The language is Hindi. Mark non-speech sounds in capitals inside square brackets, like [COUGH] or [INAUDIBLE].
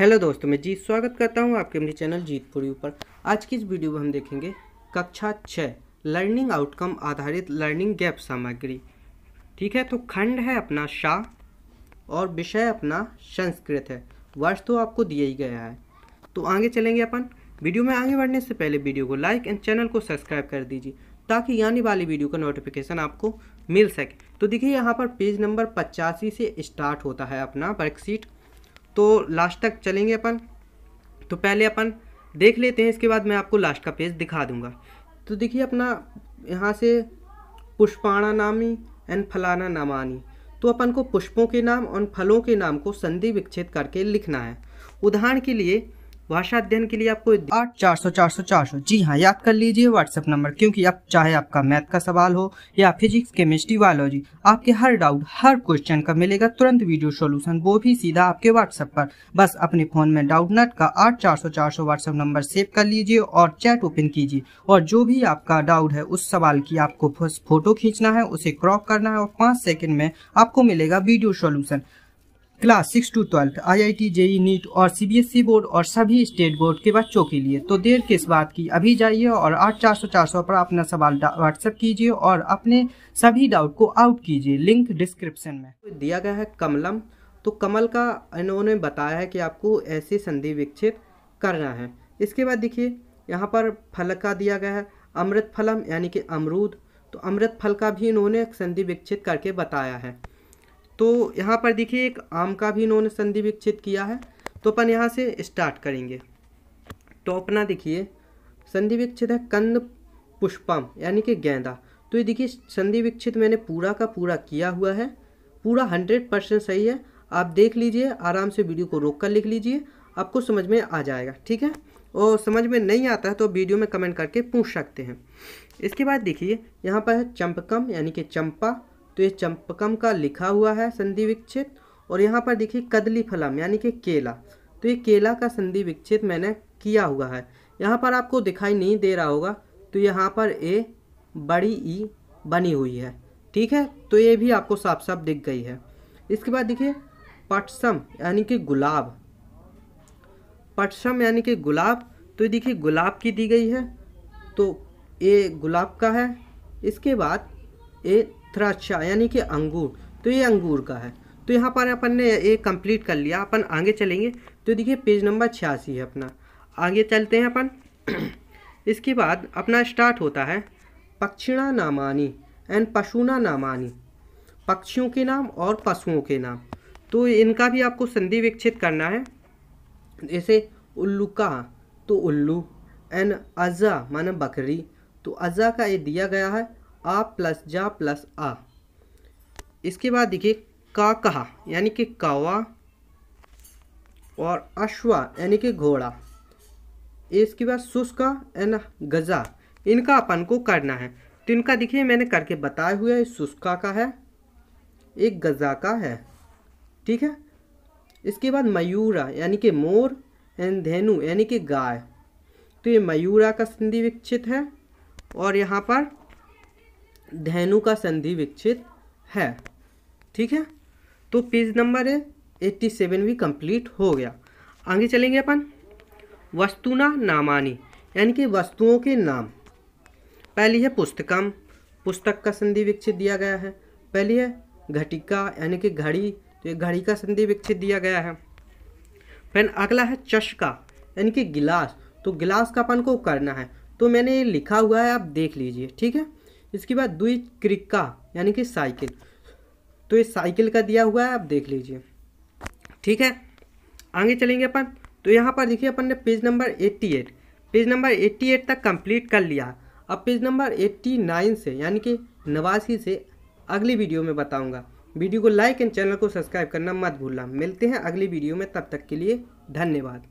हेलो दोस्तों मैं जीत स्वागत करता हूं आपके मेरे चैनल जीतपुरी ऊपर आज की इस वीडियो में हम देखेंगे कक्षा छः लर्निंग आउटकम आधारित लर्निंग गैप सामग्री ठीक है तो खंड है अपना शाह और विषय अपना संस्कृत है वर्ष तो आपको दिया ही गया है तो आगे चलेंगे अपन वीडियो में आगे बढ़ने से पहले वीडियो को लाइक एंड चैनल को सब्सक्राइब कर दीजिए ताकि आने वाली वीडियो का नोटिफिकेशन आपको मिल सके तो देखिए यहाँ पर पेज नंबर पचासी से स्टार्ट होता है अपना वर्कशीट तो लास्ट तक चलेंगे अपन तो पहले अपन देख लेते हैं इसके बाद मैं आपको लास्ट का पेज दिखा दूंगा तो देखिए अपना यहाँ से पुष्पाणा नामी एंड फलाना नामानी तो अपन को पुष्पों के नाम और फलों के नाम को संधि विक्षेद करके लिखना है उदाहरण के लिए भाषा अध्ययन के लिए आपको आठ चार सौ चार सौ चार सौ जी हाँ याद कर लीजिए व्हाट्सएप नंबर क्योंकि आप चाहे आपका मैथ का सवाल हो या फिजिक्स केमिस्ट्री बायोलॉजी आपके हर डाउट हर क्वेश्चन का मिलेगा तुरंत वीडियो सोल्यूशन वो भी सीधा आपके व्हाट्सएप पर बस अपने फोन में डाउट नट का आठ चार सौ चार सौ व्हाट्सएप नंबर सेव कर लीजिए और चैट ओपन कीजिए और जो भी आपका डाउट है उस सवाल की आपको फोटो खींचना है उसे क्रॉप करना है और पाँच सेकेंड में आपको मिलेगा video solution class six to twelfth IIT JEE e, NEET और सीबीएसई e बोर्ड और सभी स्टेट बोर्ड के बच्चों के लिए तो देर किस बात की अभी जाइए और आठ चार सौ चार सौ पर अपना सवाल व्हाट्सएप कीजिए और अपने सभी डाउट को आउट कीजिए लिंक डिस्क्रिप्शन में तो दिया गया है कमलम तो कमल का इन्होंने बताया है कि आपको ऐसे संधि विकसित करना है इसके बाद देखिए यहाँ पर फल का दिया गया है अमृत फलम यानी कि अमरूद तो अमृत फल का भी इन्होंने संधि विकसित करके बताया है तो यहाँ पर देखिए एक आम का भी इन्होंने संधि विकसित किया है तो अपन यहाँ से स्टार्ट करेंगे टोपना तो देखिए संधि विकसित है कंद पुष्पम यानी कि गेंदा तो ये देखिए संधि विकसित मैंने पूरा का पूरा किया हुआ है पूरा हंड्रेड परसेंट सही है आप देख लीजिए आराम से वीडियो को रोक कर लिख लीजिए आपको समझ में आ जाएगा ठीक है और समझ में नहीं आता है तो वीडियो में कमेंट करके पूछ सकते हैं इसके बाद देखिए यहाँ पर है चंपकम यानी कि चंपा तो ये चंपकम का लिखा हुआ है संधि विक्षेप और यहाँ पर देखिए कदली फलम यानी कि केला तो ये केला का संधि विक्षेप मैंने किया हुआ है यहाँ पर आपको दिखाई नहीं दे रहा होगा तो यहाँ पर ए बड़ी ई बनी हुई है ठीक है तो ये भी आपको साफ साफ दिख गई है इसके बाद देखिए पटसम यानी कि गुलाब पटसम यानी कि गुलाब तो ये देखिए गुलाब की दी गई है तो ए गुलाब का है इसके बाद ए थ्राचा यानी कि अंगूर तो ये अंगूर का है तो यहाँ पर अपन ने ये कंप्लीट कर लिया अपन आगे चलेंगे तो देखिए पेज नंबर छियासी है अपना आगे चलते हैं अपन [CLEARS THROAT] इसके बाद अपना स्टार्ट होता है पक्षिणा नामानी एंड पशुना नामानी पक्षियों के नाम और पशुओं के नाम तो इनका भी आपको संधि विकसित करना है जैसे उल्लू का तो उल्लू एंड अज़ा माने बकरी तो अज़ा का ये दिया गया है आ प्लस जा प्लस आ इसके बाद देखिए का कहा यानी कि कावा और अश्वा यानी कि घोड़ा इसके बाद सुस्का एंड गजा इनका अपन को करना है तो इनका देखिए मैंने करके बताया हुआ है सुस्का का है एक गजा का है ठीक है इसके बाद मयूरा यानी कि मोर एंड धेनु यानी कि गाय तो ये मयूरा का संधि विकसित है और यहाँ पर धैनु का संधि विकसित है ठीक है तो पेज नंबर है एट्टी सेवन भी कंप्लीट हो गया आगे चलेंगे अपन वस्तुना नामानी यानी कि वस्तुओं के नाम पहली है पुस्तकम पुस्तक का संधि विकसित दिया गया है पहली है घटिका यानी कि घड़ी तो ये घड़ी का संधि विकसित दिया गया है फिर अगला है चशका यानी कि गिलास तो गिलास का अपन को करना है तो मैंने लिखा हुआ है आप देख लीजिए ठीक है इसके बाद दुई क्रिक्का यानी कि साइकिल तो ये साइकिल का दिया हुआ है आप देख लीजिए ठीक है आगे चलेंगे अपन तो यहाँ पर देखिए अपन ने पेज नंबर 88 पेज नंबर 88 तक कंप्लीट कर लिया अब पेज नंबर 89 से यानी कि नवासी से अगली वीडियो में बताऊँगा वीडियो को लाइक एंड चैनल को सब्सक्राइब करना मत भूलना मिलते हैं अगली वीडियो में तब तक के लिए धन्यवाद